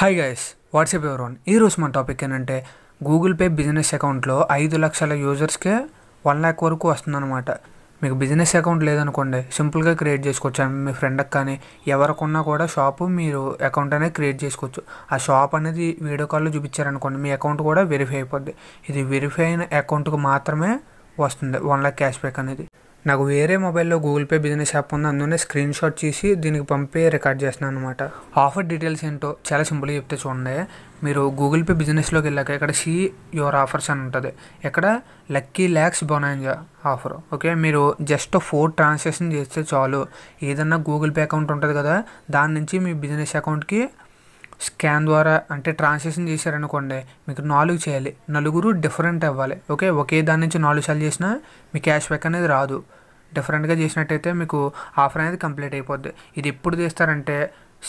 hi guys WhatsApp everyone ఈరోజు మన topic ఏంటంటే గూగుల్ పే బిజినెస్ అకౌంట్లో ఐదు లక్షల యూజర్స్కే వన్ ల్యాక్ వరకు వస్తుందన్నమాట మీకు బిజినెస్ అకౌంట్ లేదనుకోండి సింపుల్గా క్రియేట్ చేసుకోవచ్చు మీ ఫ్రెండ్కి కానీ ఉన్నా కూడా షాపు మీరు అకౌంట్ అనేది క్రియేట్ చేసుకోవచ్చు ఆ షాప్ అనేది వీడియో కాల్లో చూపించారనుకోండి మీ అకౌంట్ కూడా వెరిఫై అయిపోద్ది ఇది వెరిఫై అయిన అకౌంట్కు మాత్రమే వస్తుంది వన్ ల్యాక్ క్యాష్ బ్యాక్ అనేది నాకు వేరే మొబైల్లో గూగుల్ పే బిజినెస్ యాప్ ఉంది అందులోనే స్క్రీన్ షాట్ చేసి దీనికి పంపి రికార్డ్ చేస్తున్నాను అనమాట ఆఫర్ డీటెయిల్స్ ఏంటో చాలా సింపుల్గా చెప్తే చూడండి మీరు గూగుల్ పే బిజినెస్లోకి వెళ్ళాక ఇక్కడ సీ యువర్ ఆఫర్స్ అని ఉంటుంది ఇక్కడ lucky lakhs bonanza offer okay మీరు జస్ట్ ఫోర్ ట్రాన్సాక్షన్ చేస్తే చాలు ఏదన్నా గూగుల్ పే అకౌంట్ ఉంటుంది కదా దాని నుంచి మీ బిజినెస్ అకౌంట్కి స్కాన్ ద్వారా అంటే ట్రాన్సాక్షన్ చేశారనుకోండి మీకు నాలుగు చేయాలి నలుగురు డిఫరెంట్ అవ్వాలి ఓకే ఒకే దాని నుంచి నాలుగు సార్లు చేసినా మీ క్యాష్ బ్యాక్ అనేది రాదు డిఫరెంట్గా చేసినట్టయితే మీకు ఆఫర్ అనేది కంప్లీట్ అయిపోద్ది ఇది ఎప్పుడు తీస్తారంటే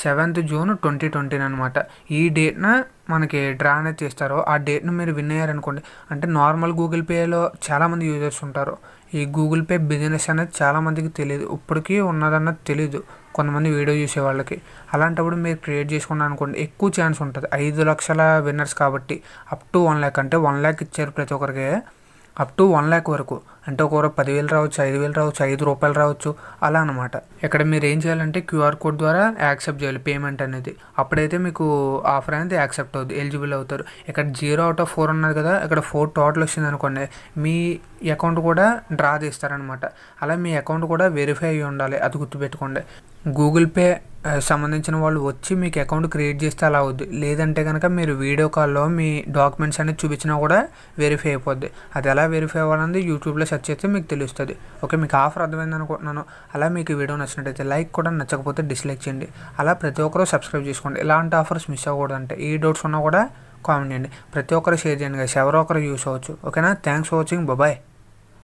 సెవెంత్ జూన్ ట్వంటీ ట్వంటీన్ అనమాట ఈ డేట్న మనకి డ్రా అనేది చేస్తారు ఆ డేట్ను మీరు విన్ అయ్యారనుకోండి అంటే నార్మల్ గూగుల్ పేలో చాలామంది యూజర్స్ ఉంటారు ఈ గూగుల్ పే బిజినెస్ అనేది చాలామందికి తెలియదు ఇప్పటికీ ఉన్నదన్నది తెలియదు కొంతమంది వీడియో చూసే వాళ్ళకి అలాంటప్పుడు మీరు క్రియేట్ చేసుకున్నారు అనుకోండి ఎక్కువ ఛాన్స్ ఉంటుంది ఐదు లక్షల విన్నర్స్ కాబట్టి అప్ టు వన్ ల్యాక్ అంటే వన్ ల్యాక్ ఇచ్చారు ప్రతి ఒక్కరికి అప్ టు వన్ ల్యాక్ వరకు అంటే ఒక పదివేలు రావచ్చు ఐదు వేలు రావచ్చు ఐదు రూపాయలు రావచ్చు అలా అనమాట ఇక్కడ మీరు ఏం చేయాలంటే క్యూఆర్ కోడ్ ద్వారా యాక్సెప్ట్ చేయాలి పేమెంట్ అనేది అప్పుడైతే మీకు ఆఫర్ అనేది యాక్సెప్ట్ అవుతుంది ఎలిజిబుల్ అవుతారు ఇక్కడ జీరో అవుట్ ఆఫ్ ఫోర్ ఉన్నారు కదా ఇక్కడ ఫోర్ టోటల్ వచ్చింది అనుకోండి మీ అకౌంట్ కూడా డ్రా చేస్తారనమాట అలా మీ అకౌంట్ కూడా వెరిఫై అయ్యి ఉండాలి అది గుర్తుపెట్టుకోండి గూగుల్ పే సంబంధించిన వాళ్ళు వచ్చి మీకు అకౌంట్ క్రియేట్ చేస్తే అలా అవుద్ది లేదంటే కనుక మీరు వీడియో కాల్లో మీ డాక్యుమెంట్స్ అనేది చూపించినా కూడా వెరిఫై అయిపోద్ది అది ఎలా వెరిఫై అవ్వాలన్నది యూట్యూబ్లో సెర్చ్ చేస్తే మీకు తెలుస్తుంది ఓకే మీకు ఆఫర్ అర్థమైంది అనుకుంటున్నాను అలా మీకు వీడియో నచ్చినట్టయితే లైక్ కూడా నచ్చకపోతే డిస్లైక్ చేయండి అలా ప్రతి ఒక్కరూ సబ్స్క్రైబ్ చేసుకోండి ఇలాంటి ఆఫర్స్ మిస్ అవ్వకూడదంటే ఈ డౌట్స్ ఉన్నా కూడా కామెంట్ చేయండి ప్రతి ఒక్కరు షేర్ చేయండి కదా ఎవరో ఒకరు యూస్ అవ్వచ్చు ఓకేనా థ్యాంక్స్ ఫర్ వాచింగ్ బాయ్